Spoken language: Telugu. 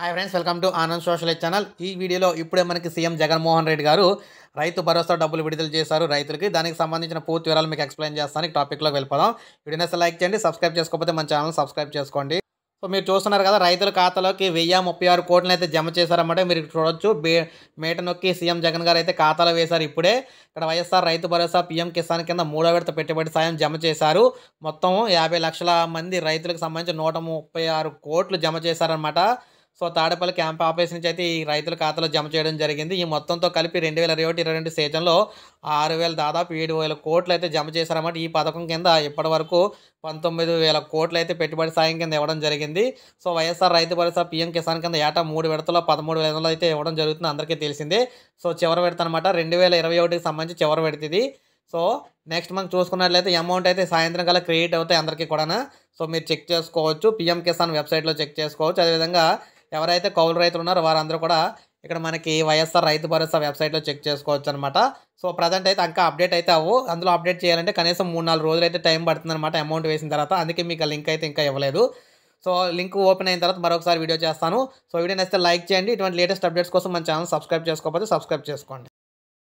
hi friends welcome to Anand social channel ఈ వీడియోలో ఇప్పుడే మనకి సీఎం జగన్మోహన్ రెడ్డి గారు రైతు భరోసా డబ్బులు విడుదల చేశారు రైతులకి దానికి సంబంధించిన పూర్తి వివరాలు మీకు ఎక్స్ప్లెయిన్ చేస్తాను టాపిక్లోకి వెళ్ళిపోదాం వీడియోని లైక్ చేయండి సబ్స్క్రైబ్ చేసుకోకపోతే మన ఛానల్ సబ్స్క్రైబ్ చేసుకోండి సో మీరు చూస్తున్నారు కదా రైతుల ఖాతాలోకి వెయ్యి ముప్పై ఆరు కోట్లను అయితే జమ చేశారన్నమాట మీరు చూడొచ్చు బే మేట నొక్కి సీఎం జగన్ గారు అయితే ఖాతాలో వేశారు ఇప్పుడే ఇక్కడ వైఎస్ఆర్ రైతు భరోసా పీఎం కిసాన్ కింద మూడో విడత పెట్టుబడి సాయం జమ చేశారు మొత్తం యాభై లక్షల మంది రైతులకు సంబంధించి నూట ముప్పై ఆరు కోట్లు జమ చేశారన్నమాట సో తాడేపల్లి క్యాంప్ ఆఫీస్ నుంచి అయితే ఈ రైతుల ఖాతాలో జమ చేయడం జరిగింది ఈ మొత్తంతో కలిపి రెండు వేల ఇరవై ఒకటి ఇరవై రెండు సీజన్లో ఆరు వేల దాదాపు ఏడు వేల కోట్లు అయితే జమ చేశారన్నమాట ఈ పథకం కింద ఇప్పటి వరకు పంతొమ్మిది వేల కోట్లు అయితే పెట్టుబడి సాయం కింద ఇవ్వడం జరిగింది సో వైఎస్ఆర్ రైతు భరోసా పీఎం కిసాన్ కింద ఏటా మూడు విడతలో పదమూడు విడతలో అయితే ఇవ్వడం జరుగుతుంది అందరికీ తెలిసిందే సో చివరి విడత అనమాట రెండు వేల ఇరవై ఒకటికి సంబంధించి చివరి పెడుతుంది సో నెక్స్ట్ మనం చూసుకున్నట్లయితే అమౌంట్ అయితే సాయంత్రం కల క్రియేట్ అవుతాయి అందరికీ కూడా సో మీరు చెక్ చేసుకోవచ్చు పీఎం కిసాన్ వెబ్సైట్లో చెక్ చేసుకోవచ్చు అదేవిధంగా ఎవరైతే కౌలు రైతులు ఉన్నారో వారందరూ కూడా ఇక్కడ మనకి వైఎస్ఆర్ రైతు భరోసా వెబ్సైట్లో చెక్ చేసుకోవచ్చు అనమాట సో ప్రజెంట్ అయితే ఇంకా అప్డేట్ అయితే అవ్వు అందులో అప్డేట్ చేయాలంటే కనీసం మూడు నాలుగు రోజులు అయితే టైం పడుతుందన్నమాట అమౌంట్ వేసిన తర్వాత అందుకే మీకు లింక్ అయితే ఇంకా ఇవ్వలేదు సో లింక్ ఓపెన్ అయిన తర్వాత మరొకసారి వీడియో చేస్తాను సో వీడియో నచ్చితే లైక్ చేయండి ఇటువంటి లేటెస్ట్ అప్డేట్స్ కోసం మన ఛానల్ సబ్స్క్రైబ్ చేసుకోకపోతే సబ్స్క్రైబ్ చేసుకోండి